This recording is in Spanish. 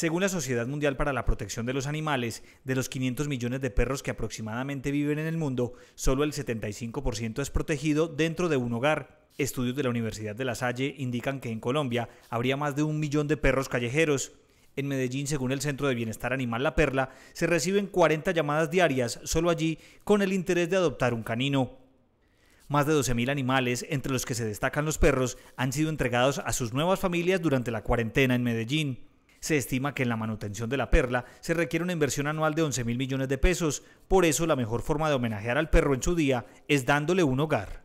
Según la Sociedad Mundial para la Protección de los Animales, de los 500 millones de perros que aproximadamente viven en el mundo, solo el 75% es protegido dentro de un hogar. Estudios de la Universidad de La Salle indican que en Colombia habría más de un millón de perros callejeros. En Medellín, según el Centro de Bienestar Animal La Perla, se reciben 40 llamadas diarias solo allí con el interés de adoptar un canino. Más de 12.000 animales, entre los que se destacan los perros, han sido entregados a sus nuevas familias durante la cuarentena en Medellín. Se estima que en la manutención de la perla se requiere una inversión anual de 11 mil millones de pesos, por eso la mejor forma de homenajear al perro en su día es dándole un hogar.